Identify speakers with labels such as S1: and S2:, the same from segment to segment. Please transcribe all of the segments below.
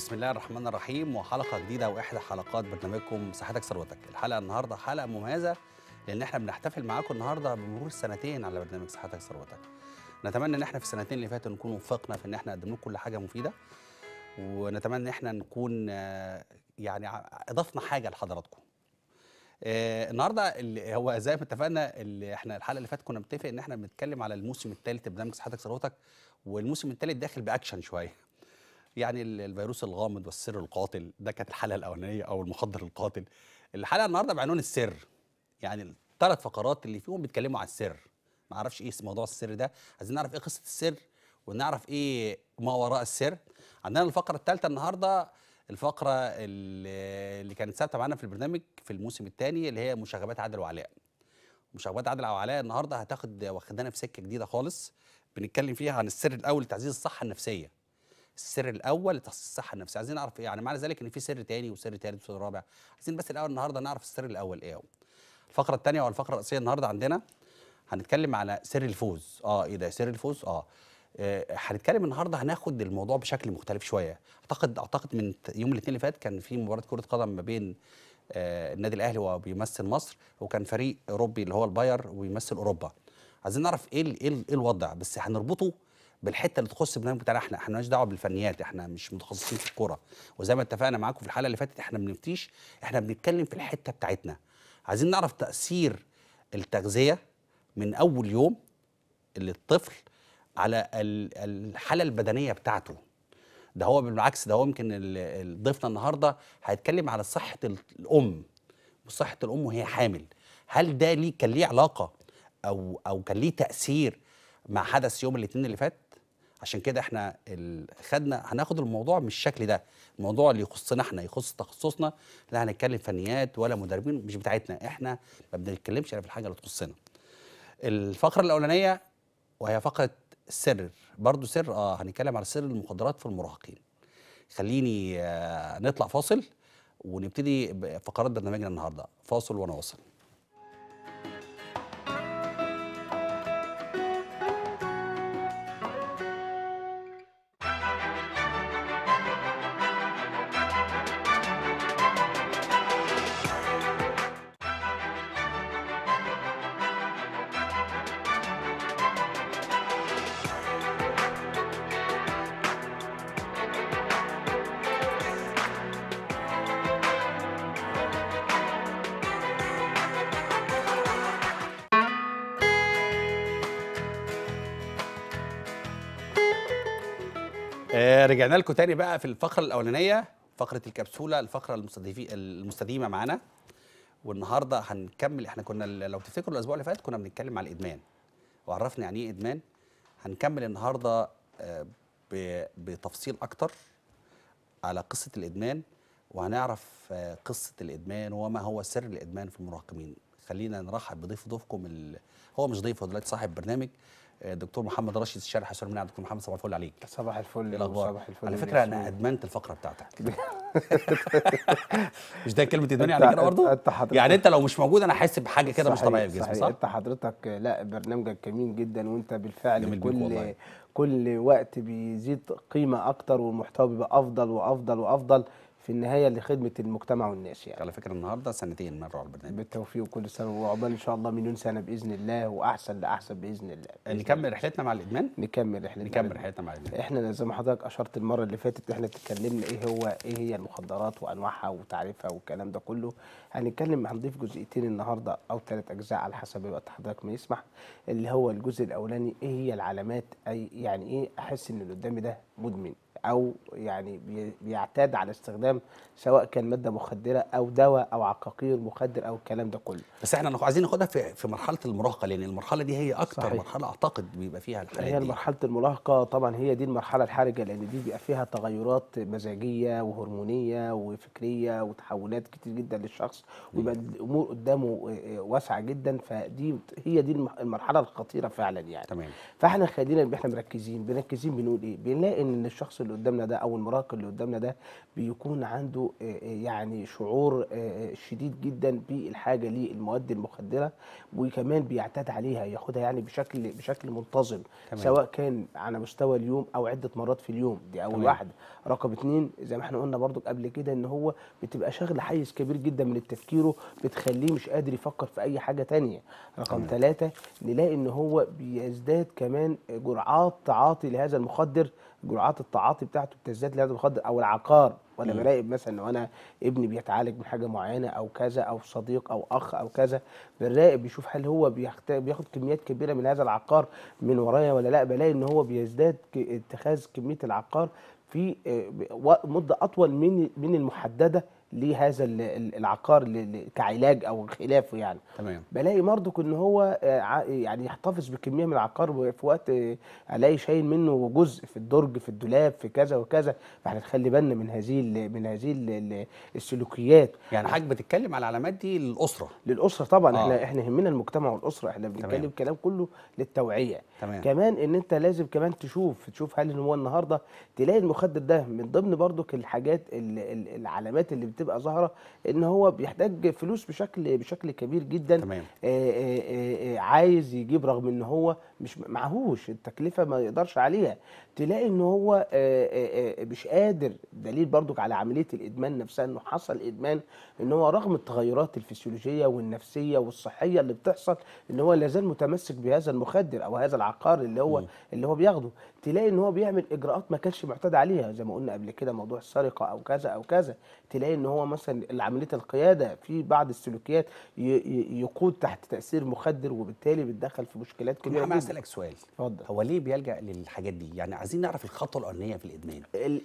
S1: بسم الله الرحمن الرحيم وحلقه جديده واحدى حلقات برنامجكم صحتك ثروتك الحلقه النهارده حلقه مميزه لان احنا بنحتفل معاكم النهارده بمرور سنتين على برنامج صحتك ثروتك نتمنى ان احنا في السنتين اللي فاتوا نكون وفقنا في ان احنا نقدم لكم كل حاجه مفيده ونتمنى ان احنا نكون آه، يعني اضفنا حاجه لحضراتكم آه، النهارده اللي هو زي ما اتفقنا اللي احنا الحلقه اللي فاتت كنا متفق ان احنا بنتكلم على الموسم الثالث برنامج صحتك ثروتك والموسم الثالث داخل باكشن شويه يعني الفيروس الغامض والسر القاتل ده كانت الحلقه الاولانيه او المخدر القاتل الحلقه النهارده بعنوان السر يعني الثلاث فقرات اللي فيهم بيتكلموا عن السر ما اعرفش ايه موضوع السر ده عايزين نعرف ايه قصه السر ونعرف ايه ما وراء السر عندنا الفقره الثالثه النهارده الفقره اللي كانت ثابته معانا في البرنامج في الموسم الثاني اللي هي مشاغبات عادل وعلاء مشاغبات عادل وعلاء النهارده هتاخد واخدانا في سكه جديده خالص بنتكلم فيها عن السر الاول لتعزيز الصحه النفسيه السر الاول لتخصيص الصحه النفسيه عايزين نعرف إيه؟ يعني معنى ذلك ان في سر تاني وسر ثالث وسر رابع عايزين بس الاول النهارده نعرف السر الاول ايه هو الفقره الثانيه والفقره الرئيسيه النهارده عندنا هنتكلم على سر الفوز اه ايه ده سر الفوز اه, آه، هنتكلم النهارده هناخد الموضوع بشكل مختلف شويه اعتقد اعتقد من يوم الاثنين اللي فات كان في مباراه كره قدم ما بين آه، النادي الاهلي وبيمثل مصر وكان فريق اوروبي اللي هو الباير وبيمثل اوروبا عايزين نعرف ايه إيه, إيه الوضع بس هنربطه بالحته اللي تخص البرنامج بتاعنا احنا احنا مالناش دعوه بالفنيات احنا مش متخصصين في الكوره وزي ما اتفقنا معاكم في الحلقه اللي فاتت احنا ما بنفتيش احنا بنتكلم في الحته بتاعتنا عايزين نعرف تاثير التغذيه من اول يوم للطفل على الحاله البدنيه بتاعته ده هو بالعكس ده هو يمكن ضيفنا النهارده هيتكلم على صحه الام وصحه الام وهي حامل هل ده ليه كان ليه علاقه او او كان ليه تاثير مع حدث يوم الاثنين اللي فات عشان كده احنا خدنا هناخد الموضوع بالشكل ده الموضوع اللي يخصنا احنا يخص تخصصنا لا هنتكلم فنيات ولا مدربين مش بتاعتنا احنا ما بنتكلمش في الحاجه اللي تخصنا الفقره الاولانيه وهي فقره السر برضو سر اه هنتكلم على سر المخدرات في المراهقين خليني آه نطلع فاصل ونبتدي فقرات برنامجنا النهارده فاصل وانا واصل آه رجعنا لكم تاني بقى في الفقره الاولانيه فقره الكبسوله الفقره المستضيفي المستديمه معانا والنهارده هنكمل احنا كنا لو تفتكروا الاسبوع اللي فات كنا بنتكلم على الادمان وعرفنا يعني ايه ادمان هنكمل النهارده آه بتفصيل اكتر على قصه الادمان وهنعرف آه قصه الادمان وما هو سر الادمان في المراهقين خلينا نرحب بضيف ضيفكم هو مش ضيف هو دلوقتي صاحب برنامج الدكتور محمد رشيد الشارح حسن من دكتور محمد صباح الفل عليك صباح الفل إيه الاخبار صباح الفل على فكره انا ادمنت الفقره بتاعتك مش ده كلمه ادمان يعني كده برضه يعني انت لو مش موجود انا حاسس بحاجه كده مش طبيعيه في جسمي صح انت حضرتك
S2: لا برنامجك كمين جدا وانت بالفعل كل كل وقت بيزيد قيمه اكتر والمحتوى بيبقى افضل وافضل وافضل في النهايه لخدمه المجتمع والناس يعني على فكره النهارده سنتين مروا على البرنامج بالتوفيق وكل سنه وعقبال ان شاء الله مليون سنه باذن الله واحسن لاحسن باذن الله بإذن
S1: آه، نكمل رحلتنا مع الادمان نكمل رحلتنا نكمل رحلتنا مع الادمان احنا
S2: زي ما حضرتك اشرت المره اللي فاتت احنا اتكلمنا ايه هو ايه هي المخدرات وانواعها وتعريفها والكلام ده كله هنتكلم هنضيف جزئيتين النهارده او ثلاث اجزاء على حسب الوقت حضرتك ما يسمح اللي هو الجزء الاولاني ايه هي العلامات اي يعني ايه احس ان اللي قدامي ده مدمن او يعني بيعتاد على استخدام سواء كان ماده مخدره او دواء او عقاقير مخدر او الكلام ده كله
S1: بس احنا عايزين ناخدها في في مرحله المراهقه لان المرحله دي هي اكتر صحيح. مرحله اعتقد بيبقى فيها الحاله هي دي.
S2: مرحله المراهقه طبعا هي دي المرحله الحرجه لان دي بيبقى فيها تغيرات مزاجيه وهرمونيه وفكريه وتحولات كتير جدا للشخص ويبقى الامور قدامه آه، آه، واسعه جدا فدي هي دي المرحله الخطيره فعلا يعني تمام فاحنا خلينا احنا مركزين مركزين بنقول ايه بنلاقي ان الشخص اللي اللي قدامنا ده او المراهق اللي قدامنا ده بيكون عنده آه، آه، يعني شعور آه، شديد جدا بالحاجه للمواد المخدره وكمان بيعتاد عليها ياخدها يعني بشكل بشكل منتظم تمام. سواء كان على مستوى اليوم او عده مرات في اليوم دي اول تمام. واحده رقم اثنين زي ما احنا قلنا برضو قبل كده ان هو بتبقى شغل حيز كبير جدا من تفكيره بتخليه مش قادر يفكر في اي حاجه تانية رقم ثلاثة نلاقي ان هو بيزداد كمان جرعات تعاطي لهذا المخدر جرعات التعاطي بتاعته بتزداد لهذا المخدر او العقار وانا بلاقي مثلا لو انا ابني بيتعالج من حاجه معينه او كذا او صديق او اخ او كذا بنراقب بيشوف هل هو بياخد كميات كبيره من هذا العقار من ورايا ولا لا بلاقي ان هو بيزداد اتخاذ كميه العقار في آه، مده اطول من من المحدده لهذا العقار كعلاج او خلافه يعني تمام بلاقي مرضك ان هو آه، يعني يحتفظ بكميه من العقار وفي وقت آه، الاقي شايل منه جزء في الدرج في الدولاب في كذا وكذا فاحنا نخلي بالنا من هذه من هذه السلوكيات
S1: يعني حضرتك بتتكلم على العلامات دي للاسره للاسره طبعا آه. احنا احنا
S2: يهمنا المجتمع والاسره احنا بنتكلم كلام كله للتوعيه تمام. كمان ان انت لازم كمان تشوف تشوف هل هو النهارده تلاقي المخدر ده من ضمن برضك الحاجات العلامات اللي بت بتبقى ظاهره ان هو بيحتاج فلوس بشكل بشكل كبير جدا تمام. آآ آه، آآ آه، آه، عايز يجيب رغم ان هو مش معهوش التكلفه ما يقدرش عليها تلاقي ان هو آآ مش قادر دليل برضك على عمليه الادمان نفسها انه حصل ادمان ان هو رغم التغيرات الفسيولوجيه والنفسيه والصحيه اللي بتحصل ان هو لازال متمسك بهذا المخدر او هذا العقار اللي هو م. اللي هو بياخده تلاقي ان هو بيعمل اجراءات ما كانش معتاد عليها زي ما قلنا قبل كده موضوع السرقه او كذا او كذا تلاقي ان هو مثلا عمليه القياده في بعض السلوكيات يقود تحت تاثير مخدر وبالتالي بيتدخل في مشكلات كبيره جدا اسالك سؤال اتفضل هو ليه بيلجا للحاجات دي يعني عايزين نعرف الخطوه الاولانيه في الادمان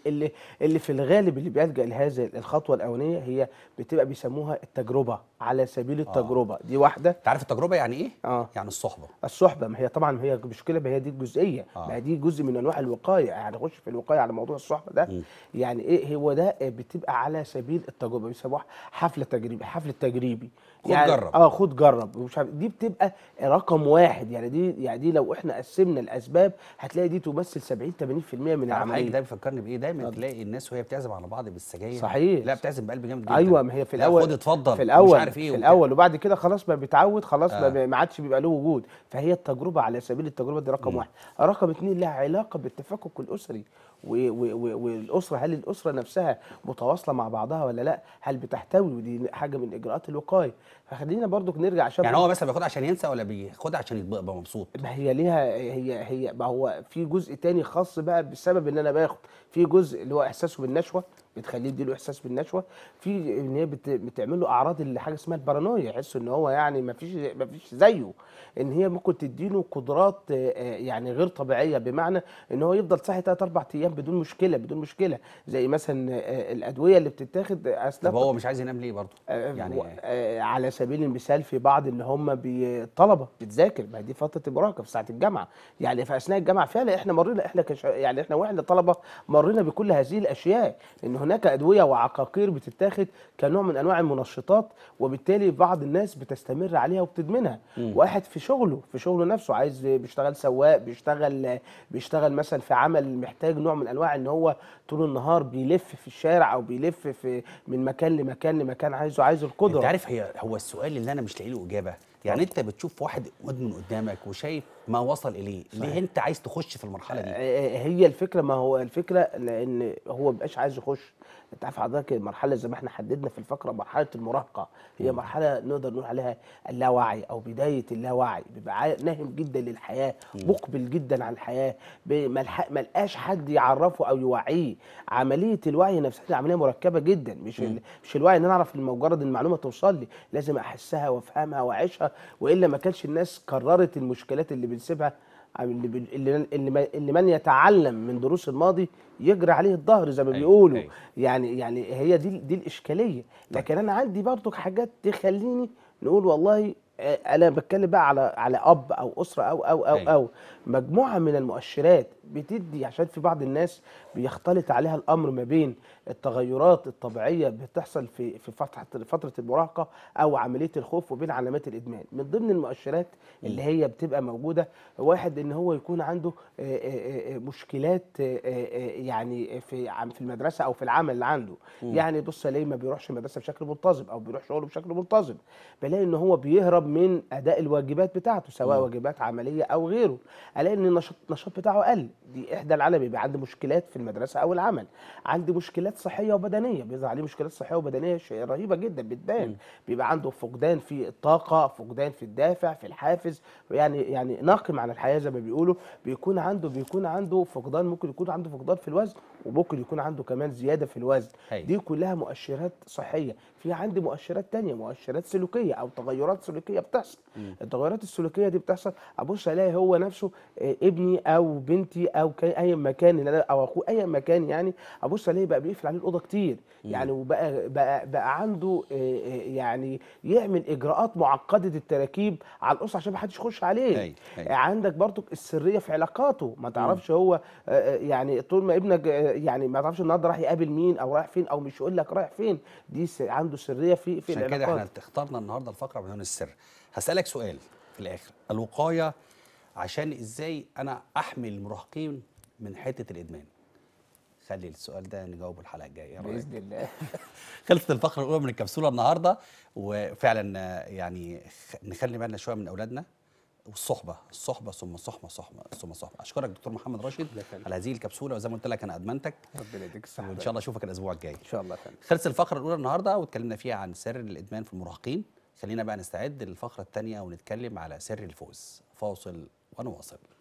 S2: اللي اللي في الغالب اللي بيلجا لهذه الخطوه الاولانيه هي بتبقى بيسموها التجربه على سبيل آه. التجربه آه.
S1: دي واحده انت عارف التجربه يعني ايه آه. يعني
S2: الصحبه الصحبه ما هي طبعا هي مشكله ما هي دي الجزئيه آه. ما هي دي جزء من انواع الوقايه يعني اخش في الوقايه على موضوع الصحبه ده يعني ايه هو ده بتبقى على سبيل التجربه يعني بيسموها حفله تجريبي حفله تجريبي خد يعني جرب اه خد جرب مش عارف دي بتبقى رقم واحد يعني دي يعني دي لو احنا قسمنا الاسباب هتلاقي دي تمثل 70 80% من إيه؟ العمليه ده
S1: بيفكرني بايه دايما تلاقي الناس وهي بتعزم على بعض بالسجاير صحيح لا بتعزم بقلب جامد جدا ايوه ما هي في الاول خد اتفضل في الاول مش عارف ايه في الاول
S2: وبعد كده خلاص ما بيتعود خلاص آه. ما عادش بيبقى له وجود فهي التجربه على سبيل التجربه دي رقم م. واحد رقم اثنين لها علاقه علاقه بالتفكك الاسري والاسره هل الاسره نفسها متواصله مع بعضها ولا لا هل بتحتوي ودي حاجه من اجراءات الوقايه فخلينا برضو نرجع عشان يعني هو بس بياخدها
S1: عشان ينسى ولا بياخدها عشان يبقى مبسوط
S2: ما هي ليها هي هي ما هو في جزء تاني خاص بقى بسبب ان انا باخد في جزء اللي هو احساسه بالنشوه بتخليه يديله احساس بالنشوه في ان هي بتعمل له اعراض اللي حاجه اسمها البارانويا يحس ان هو يعني ما فيش ما فيش زيه ان هي ممكن تديله قدرات آه، يعني غير طبيعيه بمعنى ان هو يفضل صاحي ثلاث اربع ايام بدون مشكله بدون مشكله زي مثلا آه، الادويه اللي بتتاخد اثناء طب هو مش عايز ينام ليه برضه؟ آه، يعني على سبيل المثال في بعض ان هم طلبه بتذاكر ما دي فتره المراهقه في ساعه الجامعه يعني في اثناء الجامعه فعلا احنا مرينا احنا كش يعني احنا واحنا طلبه مرينا بكل هذه الاشياء ان هناك ادويه وعقاقير بتتاخد كنوع من انواع المنشطات وبالتالي بعض الناس بتستمر عليها وبتدمنها مم. واحد في شغله في شغله نفسه عايز بيشتغل سواق بيشتغل بيشتغل مثلا في عمل محتاج نوع من انواع ان هو طول النهار بيلف في الشارع او بيلف في من مكان لمكان لمكان عايزه عايز القدره انت عارف هي
S1: هو السؤال اللي انا مش لاقي له اجابه يعني اه. انت بتشوف واحد مدمن قدامك وشايف ما وصل اليه صحيح. ليه انت عايز تخش في المرحله دي آه،
S2: آه، هي الفكره ما هو الفكره لان هو مبقاش عايز يخش انت عارف حضرتك المرحله زي ما احنا حددنا في الفقره مرحله المراهقه هي مرحله نقدر نقول عليها اللاوعي او بدايه اللاوعي بيبقى ناهم جدا للحياه مقبل جدا على الحياه ما لقاش حد يعرفه او يوعيه عمليه الوعي نفسها عمليه مركبه جدا مش ال... مش الوعي ان انا اعرف مجرد المعلومه توصل لي لازم احسها وافهمها واعيشها والا ما كانش الناس قررت المشكلات اللي بنسيبها اللي, اللي من يتعلم من دروس الماضي يجري عليه الظهر زي ما أيوة بيقولوا أيوة يعني يعني هي دي دي الاشكاليه طيب. لكن انا عندي برضك حاجات تخليني نقول والله آه، انا بتكلم بقى على على اب او اسره او او او أيوة. او مجموعه من المؤشرات بتدي عشان في بعض الناس بيختلط عليها الامر ما بين التغيرات الطبيعيه بتحصل في في فتره المراهقه او عمليه الخوف وبين علامات الادمان من ضمن المؤشرات اللي هي بتبقى موجوده واحد ان هو يكون عنده آه، آه، آه، مشكلات يعني في في المدرسه او في العمل اللي عنده يعني بص ليه ما بيروحش المدرسه بشكل منتظم او بيروح شغله بشكل منتظم بلاقي ان هو بيهرب من اداء الواجبات بتاعته سواء واجبات عمليه او غيره الاقي ان النشاط النشاط بتاعه قل دي احدى العلامات يبقى عندي مشكلات في المدرسه او العمل عندي مشكلات مشكلات صحيه وبدنيه بيظهر عليه مشكلات صحيه وبدنيه رهيبه جدا بتبان بيبقى عنده فقدان في الطاقه فقدان في الدافع في الحافز يعني يعني ناقم عن الحياه زي ما بيقولوا بيكون عنده بيكون عنده فقدان ممكن يكون عنده فقدان في الوزن وممكن يكون عنده كمان زياده في الوزن هي. أيوة. دي كلها مؤشرات صحيه في عندي مؤشرات تانية مؤشرات سلوكيه او تغيرات سلوكيه بتحصل م. التغيرات السلوكيه دي بتحصل ابص الاقي هو نفسه آه، ابني او بنتي او اي مكان او اخوه اي مكان يعني ابص الاقي بقى بيقفل عليه الاوضه كتير م. يعني وبقى بقى, بقى عنده آه، آه، يعني يعمل اجراءات معقده التراكيب على الاسره عشان ما حدش يخش عليه هي. أيوة، أيوة. هي. عندك برضو السريه في علاقاته ما تعرفش م. هو يعني طول ما ابنك يعني ما تعرفش النهارده راح يقابل مين او رايح فين او مش يقول لك رايح فين دي عنده سريه
S1: في في عشان كده احنا اخترنا النهارده الفقره بعنوان السر هسالك سؤال في الاخر الوقايه عشان ازاي انا احمي المراهقين من حته الادمان خلي السؤال ده نجاوبه الحلقه الجايه إيه باذن الله خلصت الفقره الاولى من الكبسوله النهارده وفعلا آه، يعني نخلي بالنا شويه من اولادنا والصحبه الصحبه ثم صحبه صحبه ثم صحبه اشكرك دكتور محمد راشد على هذه الكبسوله وزي ما قلت لك انا ادمنتك ربنا يديك الصحه وان شاء الله اشوفك الاسبوع الجاي ان شاء الله فعلا. خلص الفقره الاولى النهارده واتكلمنا فيها عن سر الادمان في المراهقين خلينا بقى نستعد للفقره الثانيه ونتكلم على سر الفوز فاصل ونواصل